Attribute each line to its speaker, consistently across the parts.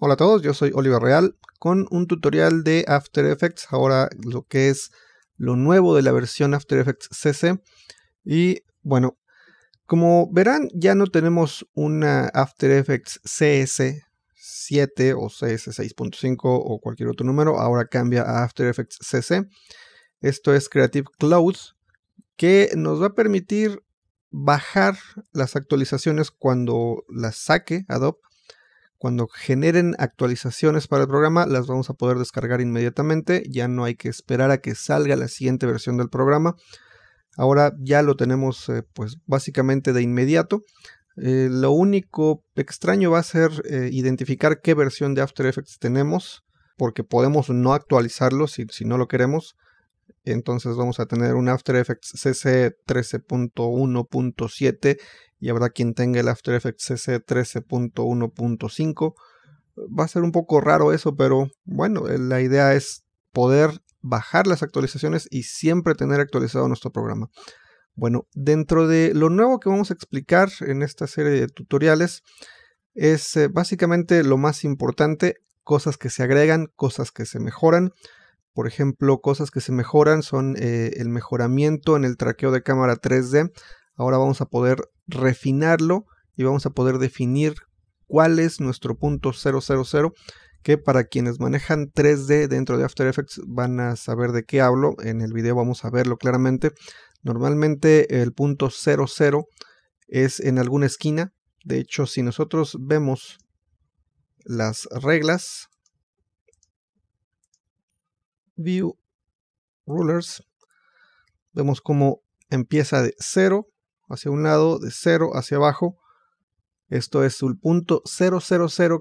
Speaker 1: Hola a todos, yo soy Oliver Real con un tutorial de After Effects, ahora lo que es lo nuevo de la versión After Effects CC. Y bueno, como verán ya no tenemos una After Effects CS7 o CS6.5 o cualquier otro número, ahora cambia a After Effects CC. Esto es Creative Cloud que nos va a permitir bajar las actualizaciones cuando las saque Adobe cuando generen actualizaciones para el programa, las vamos a poder descargar inmediatamente. Ya no hay que esperar a que salga la siguiente versión del programa. Ahora ya lo tenemos eh, pues básicamente de inmediato. Eh, lo único extraño va a ser eh, identificar qué versión de After Effects tenemos, porque podemos no actualizarlo si, si no lo queremos. Entonces vamos a tener un After Effects CC 13.1.7 y habrá quien tenga el After Effects CC 13.1.5. Va a ser un poco raro eso, pero bueno, eh, la idea es poder bajar las actualizaciones y siempre tener actualizado nuestro programa. Bueno, dentro de lo nuevo que vamos a explicar en esta serie de tutoriales es eh, básicamente lo más importante, cosas que se agregan, cosas que se mejoran. Por ejemplo, cosas que se mejoran son eh, el mejoramiento en el traqueo de cámara 3D. Ahora vamos a poder refinarlo y vamos a poder definir cuál es nuestro punto 000 que para quienes manejan 3D dentro de After Effects van a saber de qué hablo. En el video vamos a verlo claramente. Normalmente el punto 00 es en alguna esquina. De hecho, si nosotros vemos las reglas, View Rulers, vemos cómo empieza de 0 hacia un lado, de 0 hacia abajo. Esto es el punto 000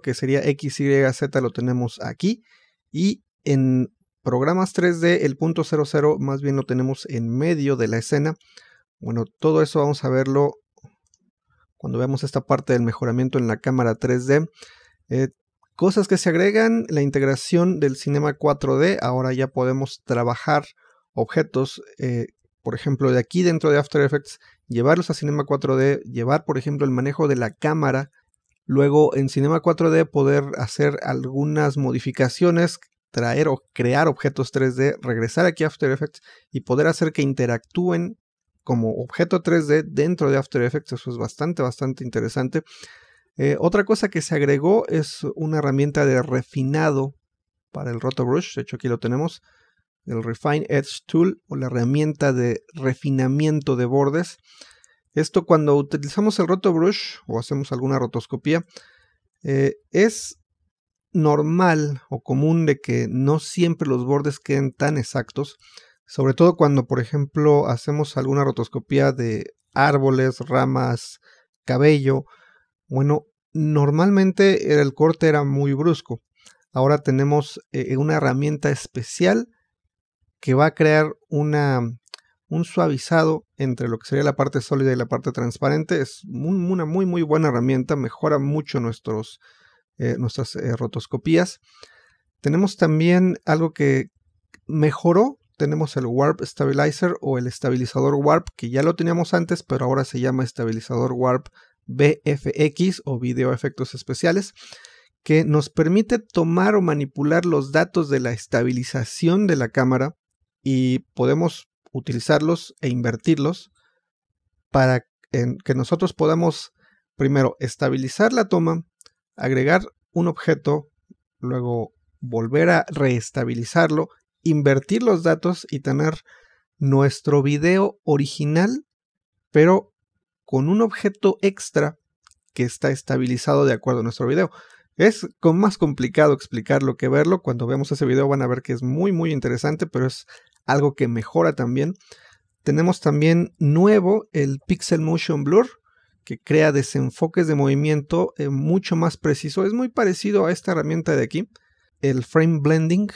Speaker 1: que sería x y z lo tenemos aquí. Y en programas 3D, el punto 00 más bien lo tenemos en medio de la escena. Bueno, todo eso vamos a verlo cuando veamos esta parte del mejoramiento en la cámara 3D. Eh, cosas que se agregan, la integración del Cinema 4D, ahora ya podemos trabajar objetos, eh, por ejemplo, de aquí dentro de After Effects llevarlos a Cinema 4D, llevar, por ejemplo, el manejo de la cámara. Luego en Cinema 4D poder hacer algunas modificaciones, traer o crear objetos 3D, regresar aquí a After Effects y poder hacer que interactúen como objeto 3D dentro de After Effects. Eso es bastante, bastante interesante. Eh, otra cosa que se agregó es una herramienta de refinado para el Rotobrush. De hecho, aquí lo tenemos el Refine Edge Tool o la herramienta de refinamiento de bordes. Esto cuando utilizamos el rotobrush o hacemos alguna rotoscopía, eh, es normal o común de que no siempre los bordes queden tan exactos, sobre todo cuando, por ejemplo, hacemos alguna rotoscopía de árboles, ramas, cabello. Bueno, normalmente el corte era muy brusco. Ahora tenemos eh, una herramienta especial que va a crear una, mm, un suavizado entre lo que sería la parte sólida y la parte transparente. Es una muy, muy buena herramienta, mejora mucho nuestros, eh, nuestras eh, rotoscopías. Tenemos también algo que mejoró. Tenemos el Warp Stabilizer o el estabilizador Warp, que ya lo teníamos antes, pero ahora se llama estabilizador Warp bfx o video efectos especiales, que nos permite tomar o manipular los datos de la estabilización de la cámara y podemos utilizarlos e invertirlos para que nosotros podamos primero estabilizar la toma, agregar un objeto, luego volver a reestabilizarlo, invertir los datos y tener nuestro video original, pero con un objeto extra que está estabilizado de acuerdo a nuestro video. Es con más complicado explicarlo que verlo. Cuando vemos ese video van a ver que es muy muy interesante, pero es algo que mejora también. Tenemos también nuevo el Pixel Motion Blur, que crea desenfoques de movimiento eh, mucho más preciso. Es muy parecido a esta herramienta de aquí, el Frame Blending.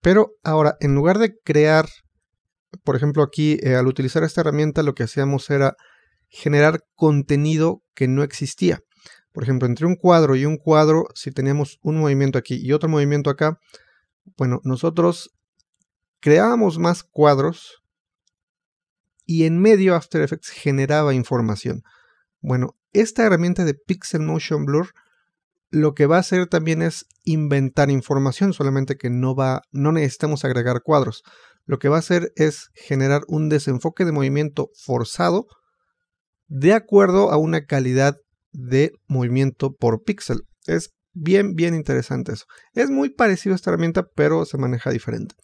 Speaker 1: Pero ahora, en lugar de crear, por ejemplo aquí, eh, al utilizar esta herramienta, lo que hacíamos era generar contenido que no existía. Por ejemplo, entre un cuadro y un cuadro, si teníamos un movimiento aquí y otro movimiento acá, bueno, nosotros creábamos más cuadros y en medio After Effects generaba información. Bueno, esta herramienta de Pixel Motion Blur lo que va a hacer también es inventar información, solamente que no va no necesitamos agregar cuadros. Lo que va a hacer es generar un desenfoque de movimiento forzado de acuerdo a una calidad de movimiento por píxel. Es bien bien interesante eso. Es muy parecido a esta herramienta, pero se maneja diferente.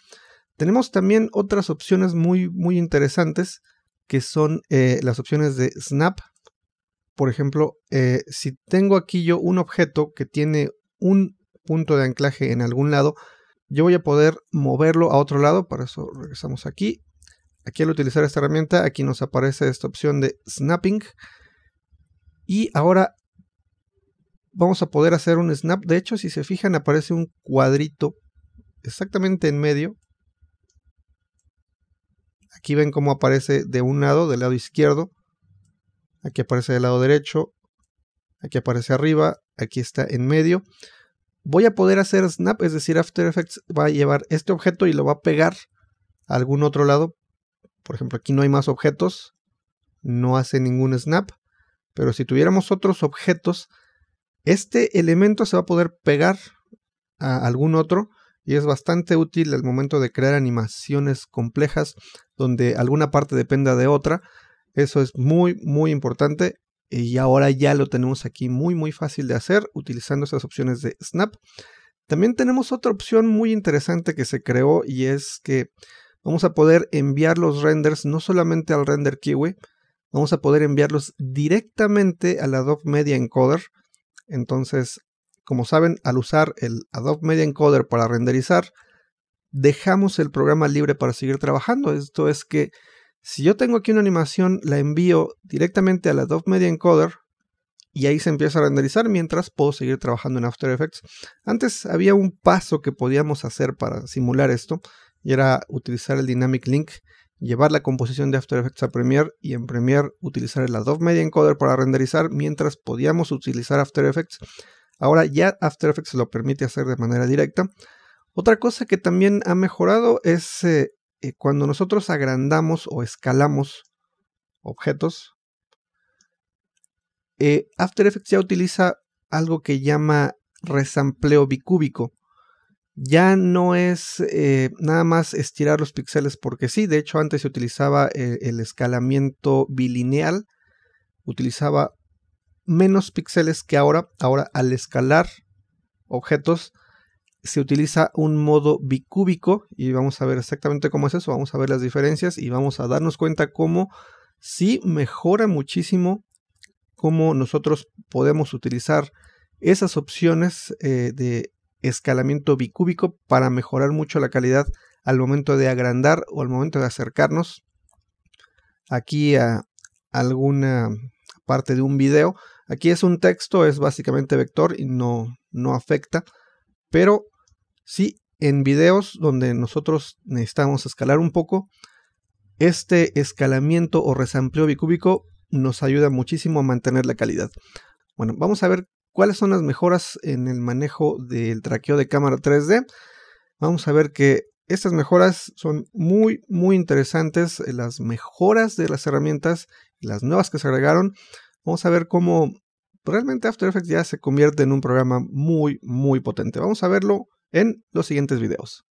Speaker 1: Tenemos también otras opciones muy, muy interesantes que son eh, las opciones de snap. Por ejemplo, eh, si tengo aquí yo un objeto que tiene un punto de anclaje en algún lado, yo voy a poder moverlo a otro lado. Para eso regresamos aquí. Aquí al utilizar esta herramienta, aquí nos aparece esta opción de snapping. Y ahora vamos a poder hacer un snap. De hecho, si se fijan, aparece un cuadrito exactamente en medio Aquí ven cómo aparece de un lado, del lado izquierdo. Aquí aparece del lado derecho. Aquí aparece arriba. Aquí está en medio. Voy a poder hacer snap, es decir, After Effects va a llevar este objeto y lo va a pegar a algún otro lado. Por ejemplo, aquí no hay más objetos. No hace ningún snap. Pero si tuviéramos otros objetos, este elemento se va a poder pegar a algún otro y es bastante útil al momento de crear animaciones complejas donde alguna parte dependa de otra. Eso es muy, muy importante y ahora ya lo tenemos aquí muy, muy fácil de hacer utilizando esas opciones de Snap. También tenemos otra opción muy interesante que se creó y es que vamos a poder enviar los renders no solamente al render Kiwi, vamos a poder enviarlos directamente al Adobe Media Encoder. Entonces como saben, al usar el Adobe Media Encoder para renderizar, dejamos el programa libre para seguir trabajando. Esto es que si yo tengo aquí una animación, la envío directamente al Adobe Media Encoder y ahí se empieza a renderizar mientras puedo seguir trabajando en After Effects. Antes había un paso que podíamos hacer para simular esto y era utilizar el Dynamic Link, llevar la composición de After Effects a Premiere y en Premiere utilizar el Adobe Media Encoder para renderizar mientras podíamos utilizar After Effects. Ahora ya After Effects lo permite hacer de manera directa. Otra cosa que también ha mejorado es eh, eh, cuando nosotros agrandamos o escalamos objetos. Eh, After Effects ya utiliza algo que llama resampleo bicúbico. Ya no es nada más estirar los píxeles porque sí, de hecho antes se utilizaba el escalamiento bilineal, utilizaba menos píxeles que ahora. Ahora al escalar objetos se utiliza un modo bicúbico y vamos a ver exactamente cómo es eso, vamos a ver las diferencias y vamos a darnos cuenta cómo sí mejora muchísimo cómo nosotros podemos utilizar esas opciones eh, de escalamiento bicúbico para mejorar mucho la calidad al momento de agrandar o al momento de acercarnos aquí a alguna parte de un video Aquí es un texto, es básicamente vector y no, no afecta, pero sí en videos donde nosotros necesitamos escalar un poco, este escalamiento o resampleo bicúbico nos ayuda muchísimo a mantener la calidad. Bueno, vamos a ver cuáles son las mejoras en el manejo del traqueo de cámara 3D. Vamos a ver que estas mejoras son muy, muy interesantes. Las mejoras de las herramientas las nuevas que se agregaron Vamos a ver cómo realmente After Effects ya se convierte en un programa muy, muy potente. Vamos a verlo en los siguientes videos.